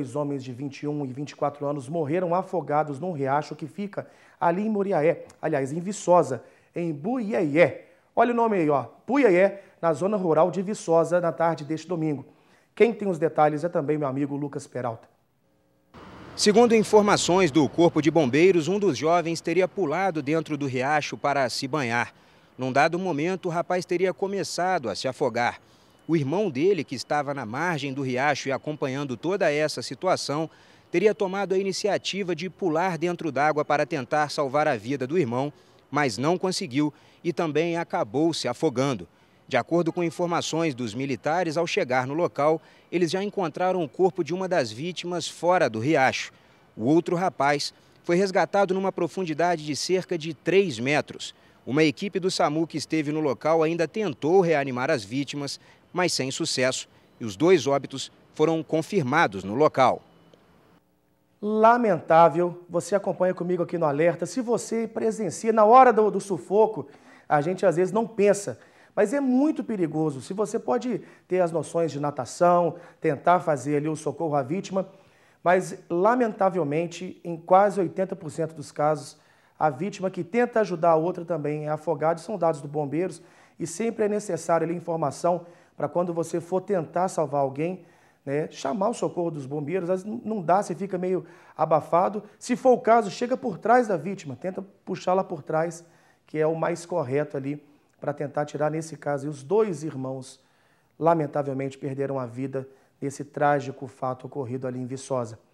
Dois homens de 21 e 24 anos morreram afogados num riacho que fica ali em Moriaé, aliás, em Viçosa, em Buiaié. Olha o nome aí, ó, Buiaié, na zona rural de Viçosa, na tarde deste domingo. Quem tem os detalhes é também meu amigo Lucas Peralta. Segundo informações do Corpo de Bombeiros, um dos jovens teria pulado dentro do riacho para se banhar. Num dado momento, o rapaz teria começado a se afogar. O irmão dele, que estava na margem do riacho e acompanhando toda essa situação, teria tomado a iniciativa de pular dentro d'água para tentar salvar a vida do irmão, mas não conseguiu e também acabou se afogando. De acordo com informações dos militares, ao chegar no local, eles já encontraram o corpo de uma das vítimas fora do riacho. O outro rapaz foi resgatado numa profundidade de cerca de 3 metros. Uma equipe do SAMU que esteve no local ainda tentou reanimar as vítimas, mas sem sucesso, e os dois óbitos foram confirmados no local. Lamentável, você acompanha comigo aqui no Alerta. Se você presencia na hora do, do sufoco, a gente às vezes não pensa, mas é muito perigoso. Se você pode ter as noções de natação, tentar fazer ali o socorro à vítima, mas lamentavelmente, em quase 80% dos casos, a vítima que tenta ajudar a outra também é afogada. São dados do bombeiros e sempre é necessário ali informação para quando você for tentar salvar alguém, né, chamar o socorro dos bombeiros. Às vezes não dá, você fica meio abafado. Se for o caso, chega por trás da vítima, tenta puxá-la por trás, que é o mais correto ali para tentar tirar nesse caso. E os dois irmãos, lamentavelmente, perderam a vida nesse trágico fato ocorrido ali em Viçosa.